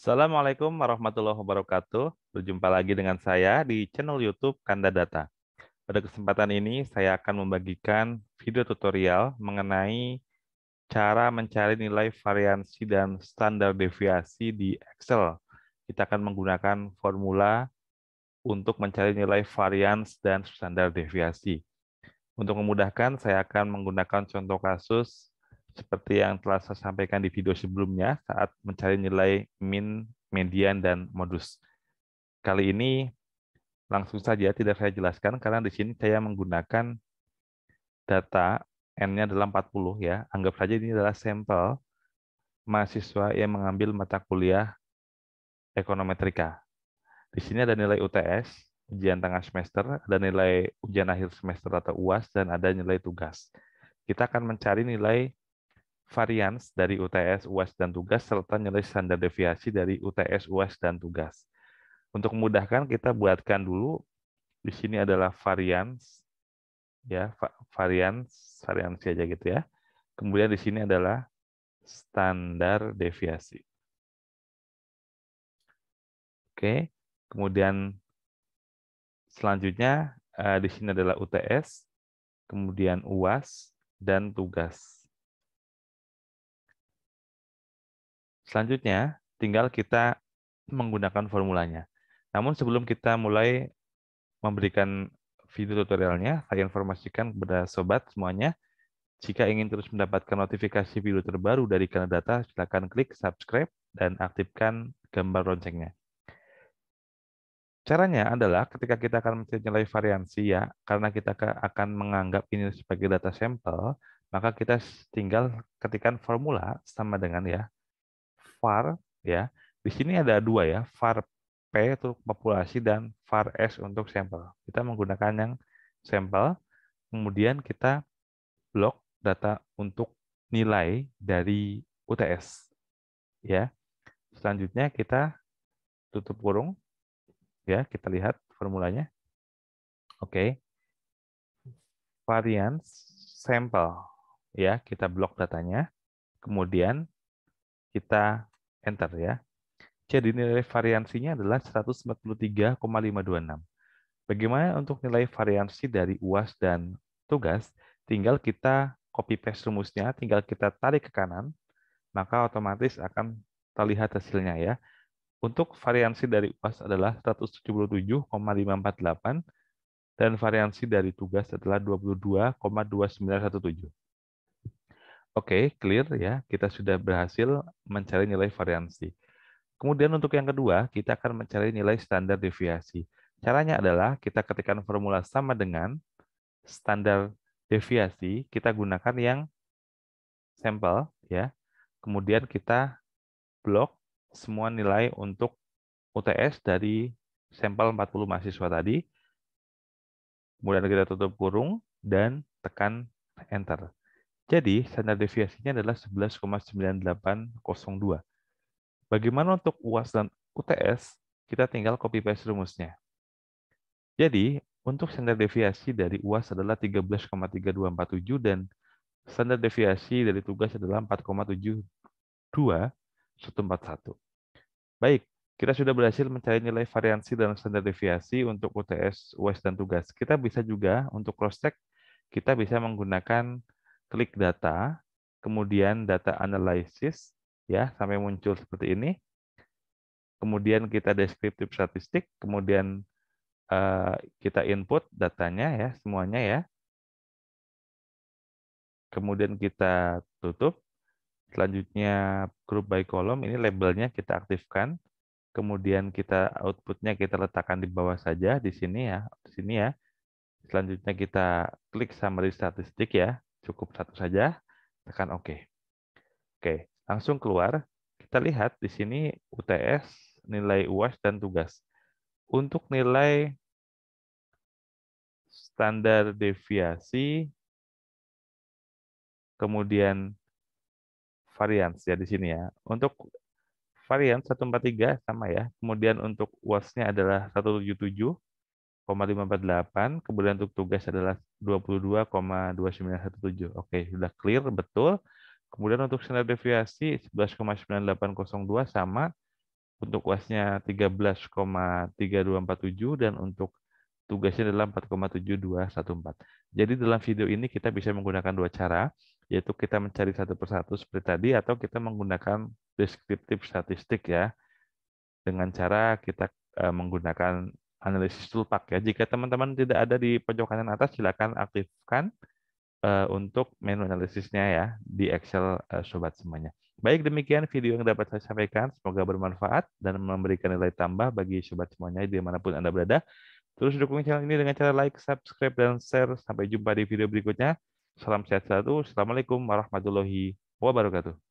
Assalamualaikum warahmatullahi wabarakatuh. Berjumpa lagi dengan saya di channel YouTube Kanda Data. Pada kesempatan ini saya akan membagikan video tutorial mengenai cara mencari nilai variansi dan standar deviasi di Excel. Kita akan menggunakan formula untuk mencari nilai varians dan standar deviasi. Untuk memudahkan, saya akan menggunakan contoh kasus seperti yang telah saya sampaikan di video sebelumnya saat mencari nilai min, median, dan modus. Kali ini langsung saja tidak saya jelaskan karena di sini saya menggunakan data n-nya adalah 40 ya. Anggap saja ini adalah sampel mahasiswa yang mengambil mata kuliah ekonometrika. Di sini ada nilai UTS, ujian tengah semester, ada nilai ujian akhir semester atau UAS, dan ada nilai tugas. Kita akan mencari nilai varians dari UTS, UAS, dan tugas, serta nilai standar deviasi dari UTS, UAS, dan tugas. Untuk memudahkan, kita buatkan dulu, di sini adalah varians, ya varians, variansi aja gitu ya. Kemudian di sini adalah standar deviasi. Oke, kemudian selanjutnya eh, di sini adalah UTS, kemudian UAS, dan tugas. Selanjutnya, tinggal kita menggunakan formulanya. Namun sebelum kita mulai memberikan video tutorialnya, saya informasikan kepada sobat semuanya, jika ingin terus mendapatkan notifikasi video terbaru dari kanal data, silakan klik subscribe dan aktifkan gambar loncengnya. Caranya adalah ketika kita akan nilai variansi ya, karena kita akan menganggap ini sebagai data sampel, maka kita tinggal ketikan formula sama dengan ya var ya. Di sini ada dua ya, var P untuk populasi dan var S untuk sampel. Kita menggunakan yang sampel, kemudian kita blok data untuk nilai dari UTS. Ya. Selanjutnya kita tutup kurung. Ya, kita lihat formulanya. Oke. Okay. Variance sampel. Ya, kita blok datanya. Kemudian kita Enter ya. Jadi nilai variansinya adalah 143,526. Bagaimana untuk nilai variansi dari UAS dan tugas? Tinggal kita copy paste rumusnya, tinggal kita tarik ke kanan, maka otomatis akan terlihat hasilnya ya. Untuk variansi dari UAS adalah 177,548 dan variansi dari tugas adalah 22,2917. Oke, okay, clear ya. Kita sudah berhasil mencari nilai variansi. Kemudian untuk yang kedua, kita akan mencari nilai standar deviasi. Caranya adalah kita ketikkan formula sama dengan standar deviasi, kita gunakan yang sampel ya. Kemudian kita blok semua nilai untuk UTS dari sampel 40 mahasiswa tadi. Kemudian kita tutup kurung dan tekan enter. Jadi, standar deviasinya adalah 11,9802. Bagaimana untuk UAS dan UTS? Kita tinggal copy paste rumusnya. Jadi, untuk standar deviasi dari UAS adalah 13,3247 dan standar deviasi dari tugas adalah 4,72141. Baik, kita sudah berhasil mencari nilai variansi dalam standar deviasi untuk UTS, UAS, dan tugas. Kita bisa juga untuk cross-check, kita bisa menggunakan klik data, kemudian data analysis, ya sampai muncul seperti ini. Kemudian kita deskriptif statistik, kemudian uh, kita input datanya ya semuanya ya. Kemudian kita tutup. Selanjutnya grup by column ini labelnya kita aktifkan. Kemudian kita outputnya kita letakkan di bawah saja di sini ya, di sini ya. Selanjutnya kita klik summary statistik ya. Cukup satu saja, tekan OK. Oke, langsung keluar. Kita lihat di sini UTS, nilai UAS, dan tugas. Untuk nilai standar deviasi, kemudian varians ya di sini ya. Untuk varian 143 sama ya. Kemudian untuk UAS-nya adalah 177. 0,548, kemudian untuk tugas adalah 22,2917. Oke, sudah clear, betul. Kemudian untuk standar deviasi 11,9802 sama, untuk UAS-nya 13,3247, dan untuk tugasnya adalah 4,7214. Jadi dalam video ini kita bisa menggunakan dua cara, yaitu kita mencari satu persatu seperti tadi, atau kita menggunakan deskriptif statistik ya, dengan cara kita eh, menggunakan analisis toolpack ya. Jika teman-teman tidak ada di pojok kanan atas, silakan aktifkan uh, untuk menu analisisnya ya di Excel uh, sobat semuanya. Baik demikian video yang dapat saya sampaikan. Semoga bermanfaat dan memberikan nilai tambah bagi sobat semuanya dimanapun Anda berada. Terus dukung channel ini dengan cara like, subscribe, dan share. Sampai jumpa di video berikutnya. Salam sehat selalu. Assalamualaikum warahmatullahi wabarakatuh.